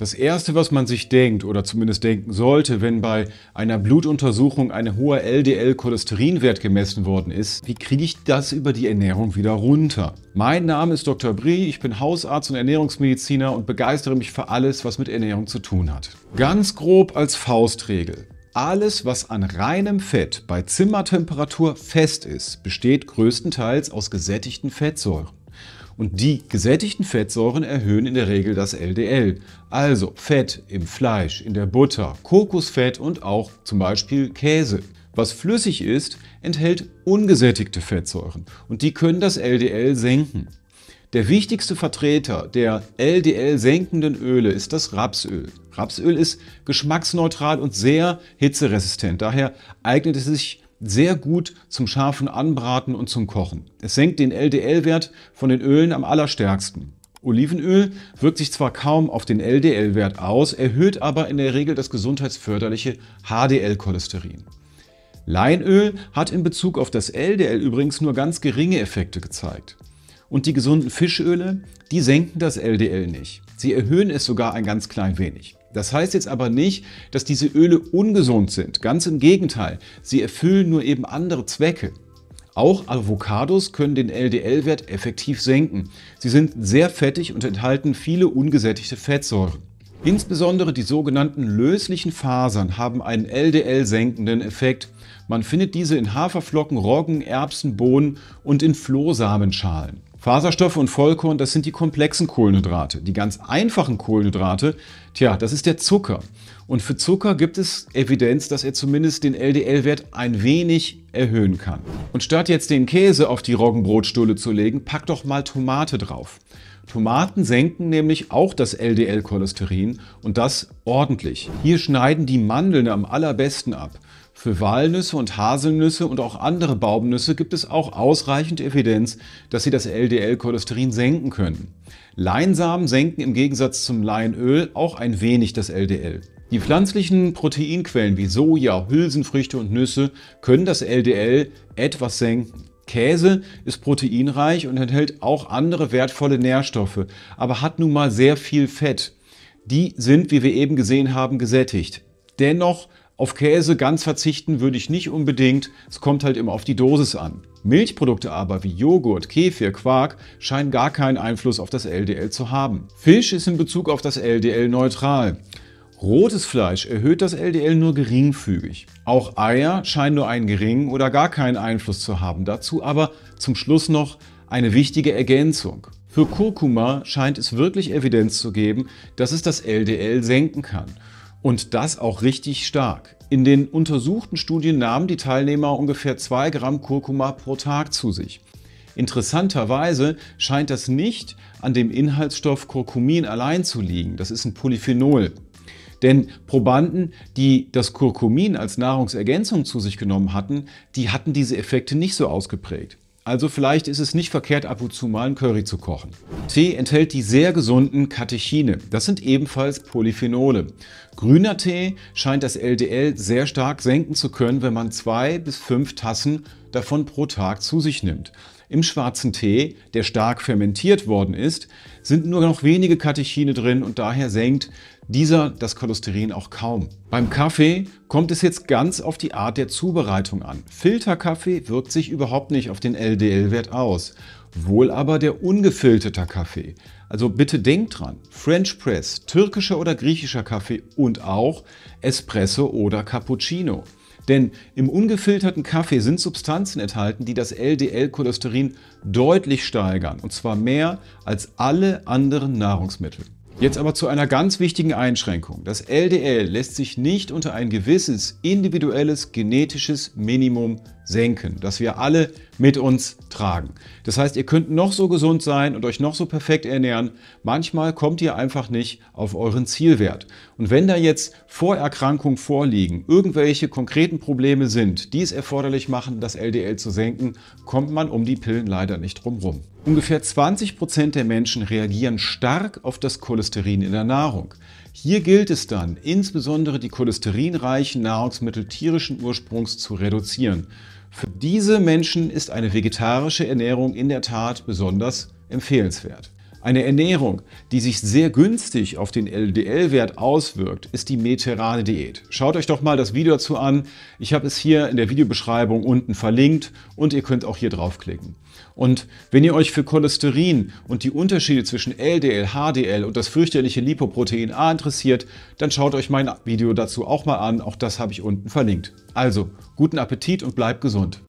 Das Erste, was man sich denkt oder zumindest denken sollte, wenn bei einer Blutuntersuchung ein hoher LDL-Cholesterinwert gemessen worden ist, wie kriege ich das über die Ernährung wieder runter? Mein Name ist Dr. Brie, ich bin Hausarzt und Ernährungsmediziner und begeistere mich für alles, was mit Ernährung zu tun hat. Ganz grob als Faustregel. Alles, was an reinem Fett bei Zimmertemperatur fest ist, besteht größtenteils aus gesättigten Fettsäuren. Und die gesättigten Fettsäuren erhöhen in der Regel das LDL, also Fett im Fleisch, in der Butter, Kokosfett und auch zum Beispiel Käse. Was flüssig ist, enthält ungesättigte Fettsäuren und die können das LDL senken. Der wichtigste Vertreter der LDL-senkenden Öle ist das Rapsöl. Rapsöl ist geschmacksneutral und sehr hitzeresistent, daher eignet es sich sehr gut zum scharfen Anbraten und zum Kochen. Es senkt den LDL-Wert von den Ölen am allerstärksten. Olivenöl wirkt sich zwar kaum auf den LDL-Wert aus, erhöht aber in der Regel das gesundheitsförderliche HDL-Cholesterin. Leinöl hat in Bezug auf das LDL übrigens nur ganz geringe Effekte gezeigt. Und die gesunden Fischöle, die senken das LDL nicht. Sie erhöhen es sogar ein ganz klein wenig. Das heißt jetzt aber nicht, dass diese Öle ungesund sind. Ganz im Gegenteil, sie erfüllen nur eben andere Zwecke. Auch Avocados können den LDL-Wert effektiv senken. Sie sind sehr fettig und enthalten viele ungesättigte Fettsäuren. Insbesondere die sogenannten löslichen Fasern haben einen LDL-senkenden Effekt. Man findet diese in Haferflocken, Roggen, Erbsen, Bohnen und in Flohsamenschalen. Faserstoffe und Vollkorn, das sind die komplexen Kohlenhydrate. Die ganz einfachen Kohlenhydrate, tja, das ist der Zucker. Und für Zucker gibt es Evidenz, dass er zumindest den LDL-Wert ein wenig erhöhen kann. Und statt jetzt den Käse auf die Roggenbrotstulle zu legen, pack doch mal Tomate drauf. Tomaten senken nämlich auch das LDL-Cholesterin und das ordentlich. Hier schneiden die Mandeln am allerbesten ab. Für Walnüsse und Haselnüsse und auch andere Baumnüsse gibt es auch ausreichend Evidenz, dass sie das LDL-Cholesterin senken können. Leinsamen senken im Gegensatz zum Leinöl auch ein wenig das LDL. Die pflanzlichen Proteinquellen wie Soja, Hülsenfrüchte und Nüsse können das LDL etwas senken. Käse ist proteinreich und enthält auch andere wertvolle Nährstoffe, aber hat nun mal sehr viel Fett. Die sind, wie wir eben gesehen haben, gesättigt. Dennoch auf Käse ganz verzichten würde ich nicht unbedingt, es kommt halt immer auf die Dosis an. Milchprodukte aber wie Joghurt, Kefir, Quark scheinen gar keinen Einfluss auf das LDL zu haben. Fisch ist in Bezug auf das LDL neutral. Rotes Fleisch erhöht das LDL nur geringfügig. Auch Eier scheinen nur einen geringen oder gar keinen Einfluss zu haben. Dazu aber zum Schluss noch eine wichtige Ergänzung. Für Kurkuma scheint es wirklich Evidenz zu geben, dass es das LDL senken kann. Und das auch richtig stark. In den untersuchten Studien nahmen die Teilnehmer ungefähr 2 Gramm Kurkuma pro Tag zu sich. Interessanterweise scheint das nicht an dem Inhaltsstoff Kurkumin allein zu liegen. Das ist ein Polyphenol. Denn Probanden, die das Kurkumin als Nahrungsergänzung zu sich genommen hatten, die hatten diese Effekte nicht so ausgeprägt. Also vielleicht ist es nicht verkehrt, ab und zu mal einen Curry zu kochen. Tee enthält die sehr gesunden Katechine. Das sind ebenfalls Polyphenole. Grüner Tee scheint das LDL sehr stark senken zu können, wenn man zwei bis fünf Tassen davon pro Tag zu sich nimmt. Im schwarzen Tee, der stark fermentiert worden ist, sind nur noch wenige Katechine drin und daher senkt dieser das Cholesterin auch kaum. Beim Kaffee kommt es jetzt ganz auf die Art der Zubereitung an. Filterkaffee wirkt sich überhaupt nicht auf den LDL-Wert aus, wohl aber der ungefilterte Kaffee. Also bitte denkt dran, French Press, türkischer oder griechischer Kaffee und auch Espresso oder Cappuccino. Denn im ungefilterten Kaffee sind Substanzen enthalten, die das LDL-Cholesterin deutlich steigern, und zwar mehr als alle anderen Nahrungsmittel. Jetzt aber zu einer ganz wichtigen Einschränkung. Das LDL lässt sich nicht unter ein gewisses individuelles genetisches Minimum senken, dass wir alle mit uns tragen. Das heißt, ihr könnt noch so gesund sein und euch noch so perfekt ernähren. Manchmal kommt ihr einfach nicht auf euren Zielwert. Und wenn da jetzt Vorerkrankungen vorliegen, irgendwelche konkreten Probleme sind, die es erforderlich machen, das LDL zu senken, kommt man um die Pillen leider nicht drumherum. Ungefähr 20 Prozent der Menschen reagieren stark auf das Cholesterin in der Nahrung. Hier gilt es dann, insbesondere die cholesterinreichen Nahrungsmittel tierischen Ursprungs zu reduzieren. Für diese Menschen ist eine vegetarische Ernährung in der Tat besonders empfehlenswert. Eine Ernährung, die sich sehr günstig auf den LDL-Wert auswirkt, ist die mediterrane Diät. Schaut euch doch mal das Video dazu an. Ich habe es hier in der Videobeschreibung unten verlinkt und ihr könnt auch hier draufklicken. Und wenn ihr euch für Cholesterin und die Unterschiede zwischen LDL, HDL und das fürchterliche Lipoprotein A interessiert, dann schaut euch mein Video dazu auch mal an. Auch das habe ich unten verlinkt. Also, guten Appetit und bleibt gesund.